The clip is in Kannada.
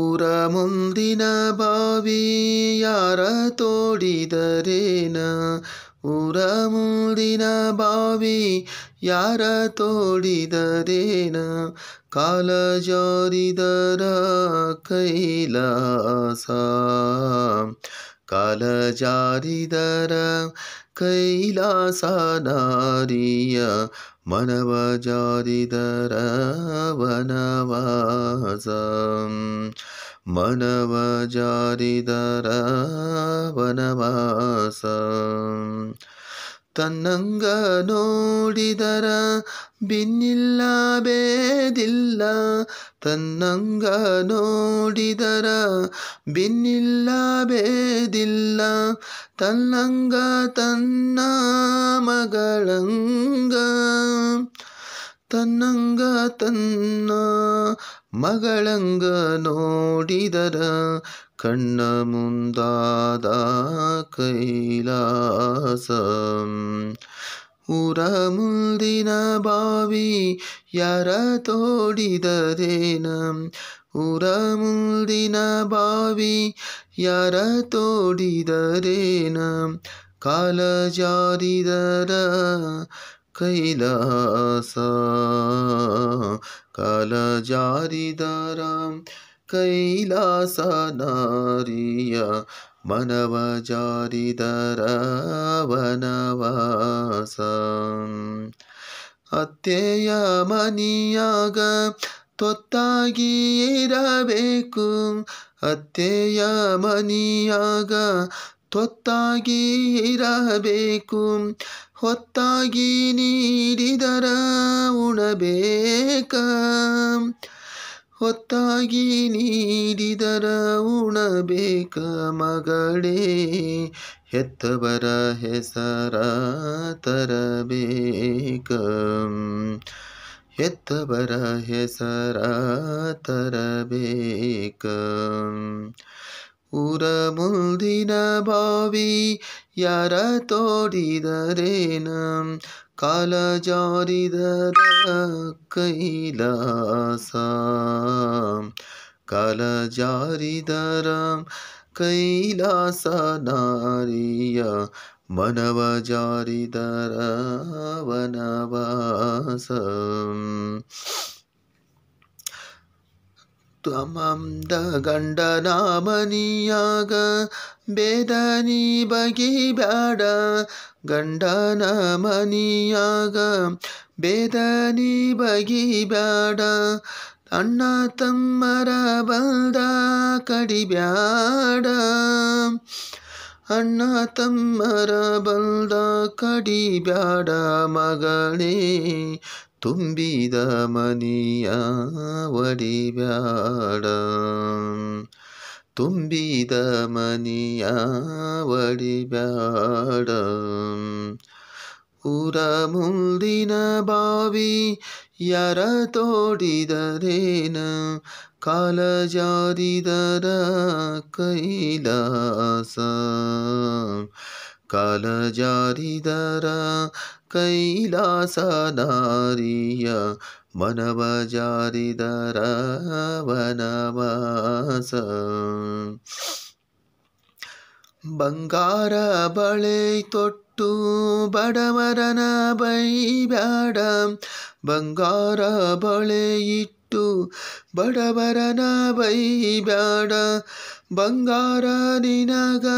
ಊರ ಮುಂದಿನ ಬಾವಿ ಯಾರ ತೋಡಿದರೇನ ಊರ ಮುಂದಿನ ಬಾವಿ ಯಾರ ತೋಡಿದರೇನ ಕಾಲ ಜಾರಿದರ ಕೈಲಾಸ कालचारिदर कैलासनारिय कैलासा वनवास मनव वनवास ತನ್ನಂಗ ನೋಡಿದರ ಬಿನ್ನಿಲ್ಲ ಬೇದಿಲ್ಲ ತನ್ನಂಗ ನೋಡಿದರ ಬಿನ್ನಿಲ್ಲ ಬೇದಿಲ್ಲ ತನ್ನಂಗ ತನ್ನ ಮಗಳಂಗ ತನ್ನಂಗ ತನ್ನ ಮಗಳಂಗ ನೋಡಿದರ ಕಣ್ಣ ಮುಂದಾದ ಕೈಲಾಸ ಊರ ಮುಂದಿನ ಬಾವಿ ಯಾರ ತೋಡಿದರೇನ ಊರ ಮುಂದಿನ ಬಾವಿ ಯಾರ ತೋಡಿದರೇನ ಕಾಲ ಜಾರಿದರ ಕೈಲಾಸ ಕಾಲ ಜಾರಿದರ ಕೈಲಾಸ ನಾರಿಯ ಮನವ ಜಾರಿದರ ವನವಾಸ ಅತ್ತೆಯ ಮನಿಯಾಗ ತೊತ್ತಾಗಿರಬೇಕು ಅತ್ತೆಯ ಮನಿಯಾಗ ತೊತ್ತಾಗಿ ಇರಬೇಕು ಹೊತ್ತಾಗಿ ನೀಡಿದರ ಉಣಬೇಕ ಹೊತ್ತಾಗಿ ನೀಡಿದರ ಉಣಬೇಕ ಮಗಳೇ ಹೆತ್ತವರ ಹೆಸರ ತರಬೇಕ ಹೆತ್ತವರ ಹೆಸರ ತರಬೇಕ ಉರಮುಲ್ದಿನ ಭಾವಿ ಯಾರ ತೋಡಿದರೇನ ಕಾಲ ಜಾರಿದರ ಕೈಲಾಸ ಕಾಲ ಜಾರಿದರ ಕೈಲಾಸ ನಾರಿಯ ಮನವ ಜಾರಿದರ ವನವಾಸ ತ್ವಮಂದ ಗಂಡನಾಮನಿಯಾಗ ಬೇದನಿ ಬಗೆ ಬ್ಯಾಡ ಗಂಡನ ಮನಿಯಾಗ ಬೇದನಿ ಬಗೆ ಬ್ಯಾಡ ಅಣ್ಣ ತಮ್ಮರ ಬಂದ ಕಡಿಬ್ಯಾಡ ಅಣ್ಣ ತಮ್ಮರ ಬಲ್ದ ಕಡಿಬ್ಯಾಡ ಮಗಳೇ തുമ്പിതമനിയാവടിവ്യാട തുമ്പിതമനിയാവടിവ്യാട ഉറമുന്ദിന ഭാവി യറതോടിതരേന കാലജാതിതര കൈലാസ ಕಾಲ ಜಾರಿದರ ಕೈಲಾಸನಾರಿಯ ಮನವ ಜಾರಿದರ ಬಂಗಾರ ಬಳೆ ತೊಟ್ಟು ಬಡವರನ ಬೈಬ್ಯಾಡ ಬಂಗಾರ ಬಳೆ ಇಟ್ಟು ಬಡವರನ ಬೈಬ್ಯಾಡ ಬಂಗಾರ ದಿನಗ